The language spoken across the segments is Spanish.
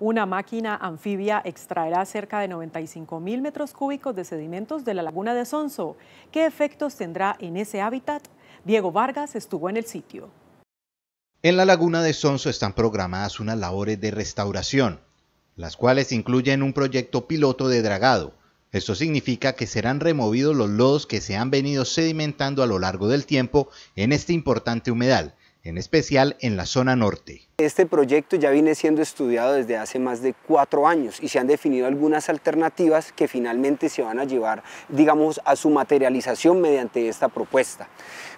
Una máquina anfibia extraerá cerca de 95 mil metros cúbicos de sedimentos de la laguna de Sonso. ¿Qué efectos tendrá en ese hábitat? Diego Vargas estuvo en el sitio. En la laguna de Sonso están programadas unas labores de restauración, las cuales incluyen un proyecto piloto de dragado. Esto significa que serán removidos los lodos que se han venido sedimentando a lo largo del tiempo en este importante humedal, en especial en la zona norte. Este proyecto ya viene siendo estudiado desde hace más de cuatro años y se han definido algunas alternativas que finalmente se van a llevar, digamos, a su materialización mediante esta propuesta.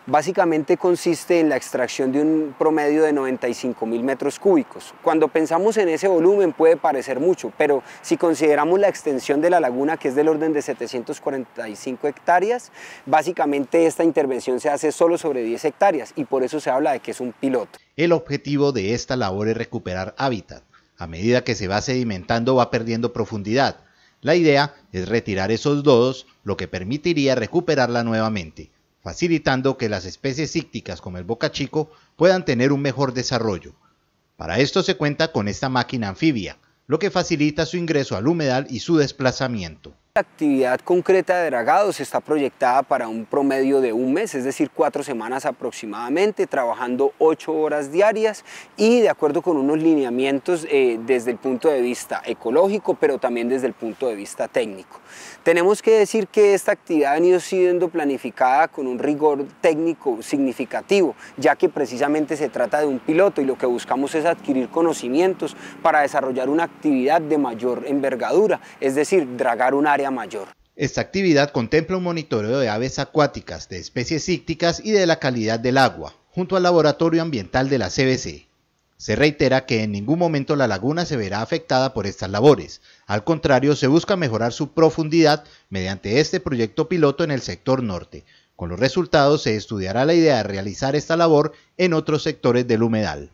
Básicamente consiste en la extracción de un promedio de 95 mil metros cúbicos. Cuando pensamos en ese volumen puede parecer mucho, pero si consideramos la extensión de la laguna, que es del orden de 745 hectáreas, básicamente esta intervención se hace solo sobre 10 hectáreas y por eso se habla de que es un piloto. El objetivo de esta labor es recuperar hábitat. A medida que se va sedimentando va perdiendo profundidad. La idea es retirar esos dos, lo que permitiría recuperarla nuevamente, facilitando que las especies sícticas como el bocachico puedan tener un mejor desarrollo. Para esto se cuenta con esta máquina anfibia, lo que facilita su ingreso al humedal y su desplazamiento. La actividad concreta de dragados está proyectada para un promedio de un mes, es decir, cuatro semanas aproximadamente, trabajando ocho horas diarias y de acuerdo con unos lineamientos eh, desde el punto de vista ecológico, pero también desde el punto de vista técnico. Tenemos que decir que esta actividad ha venido siendo planificada con un rigor técnico significativo, ya que precisamente se trata de un piloto y lo que buscamos es adquirir conocimientos para desarrollar una actividad de mayor envergadura, es decir, dragar un área mayor. Esta actividad contempla un monitoreo de aves acuáticas, de especies cícticas y de la calidad del agua, junto al Laboratorio Ambiental de la CBC. Se reitera que en ningún momento la laguna se verá afectada por estas labores. Al contrario, se busca mejorar su profundidad mediante este proyecto piloto en el sector norte. Con los resultados se estudiará la idea de realizar esta labor en otros sectores del humedal.